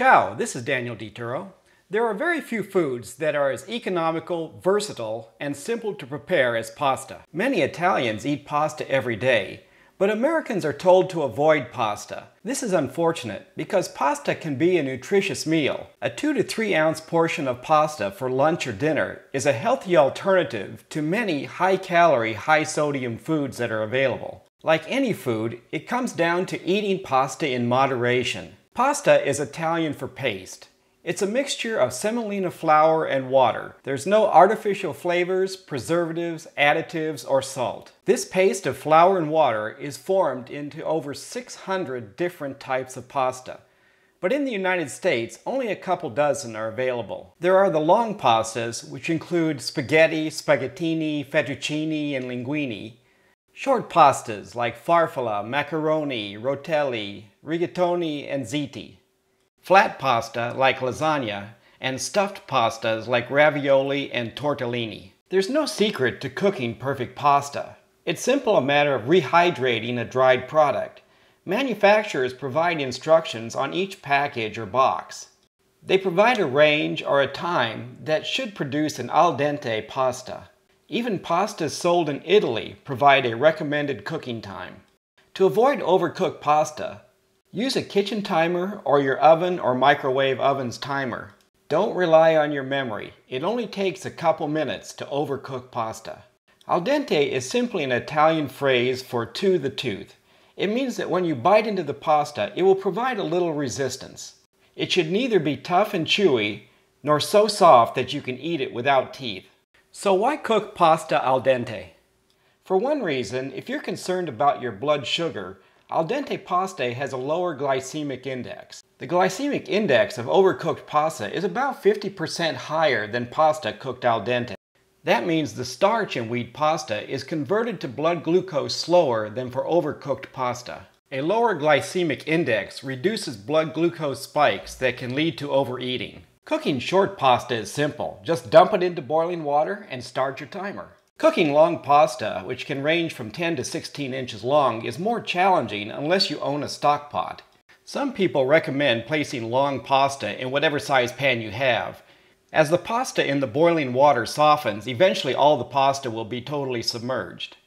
Ciao, this is Daniel DiTuro. There are very few foods that are as economical, versatile, and simple to prepare as pasta. Many Italians eat pasta every day, but Americans are told to avoid pasta. This is unfortunate because pasta can be a nutritious meal. A 2 to 3 ounce portion of pasta for lunch or dinner is a healthy alternative to many high calorie, high sodium foods that are available. Like any food, it comes down to eating pasta in moderation. Pasta is Italian for paste. It's a mixture of semolina flour and water. There's no artificial flavors, preservatives, additives, or salt. This paste of flour and water is formed into over 600 different types of pasta. But in the United States, only a couple dozen are available. There are the long pastas, which include spaghetti, spaghettini, fettuccine, and linguine, Short pastas like farfalla, macaroni, rotelli, rigatoni, and ziti. Flat pasta like lasagna, and stuffed pastas like ravioli and tortellini. There's no secret to cooking perfect pasta. It's simple a matter of rehydrating a dried product. Manufacturers provide instructions on each package or box. They provide a range or a time that should produce an al dente pasta. Even pastas sold in Italy provide a recommended cooking time. To avoid overcooked pasta, use a kitchen timer or your oven or microwave oven's timer. Don't rely on your memory. It only takes a couple minutes to overcook pasta. Al dente is simply an Italian phrase for to the tooth. It means that when you bite into the pasta, it will provide a little resistance. It should neither be tough and chewy, nor so soft that you can eat it without teeth. So why cook pasta al dente? For one reason, if you're concerned about your blood sugar, al dente pasta has a lower glycemic index. The glycemic index of overcooked pasta is about 50% higher than pasta cooked al dente. That means the starch in wheat pasta is converted to blood glucose slower than for overcooked pasta. A lower glycemic index reduces blood glucose spikes that can lead to overeating. Cooking short pasta is simple. Just dump it into boiling water and start your timer. Cooking long pasta, which can range from 10 to 16 inches long, is more challenging unless you own a stock pot. Some people recommend placing long pasta in whatever size pan you have. As the pasta in the boiling water softens, eventually all the pasta will be totally submerged.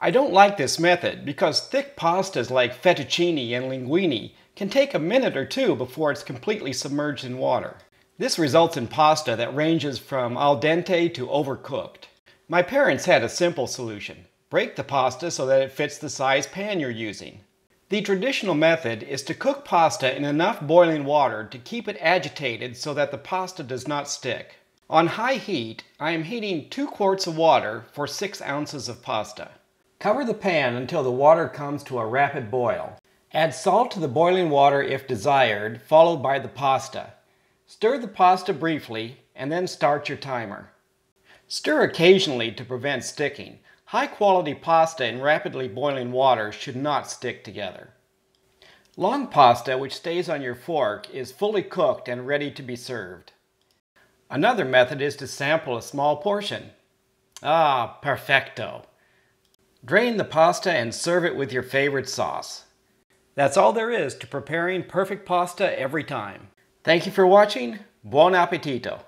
I don't like this method because thick pastas like fettuccine and linguine can take a minute or two before it's completely submerged in water. This results in pasta that ranges from al dente to overcooked. My parents had a simple solution. Break the pasta so that it fits the size pan you're using. The traditional method is to cook pasta in enough boiling water to keep it agitated so that the pasta does not stick. On high heat, I am heating 2 quarts of water for 6 ounces of pasta. Cover the pan until the water comes to a rapid boil. Add salt to the boiling water if desired, followed by the pasta. Stir the pasta briefly and then start your timer. Stir occasionally to prevent sticking. High quality pasta in rapidly boiling water should not stick together. Long pasta which stays on your fork is fully cooked and ready to be served. Another method is to sample a small portion. Ah, perfecto. Drain the pasta and serve it with your favorite sauce. That's all there is to preparing perfect pasta every time. Thank you for watching. Buon appetito!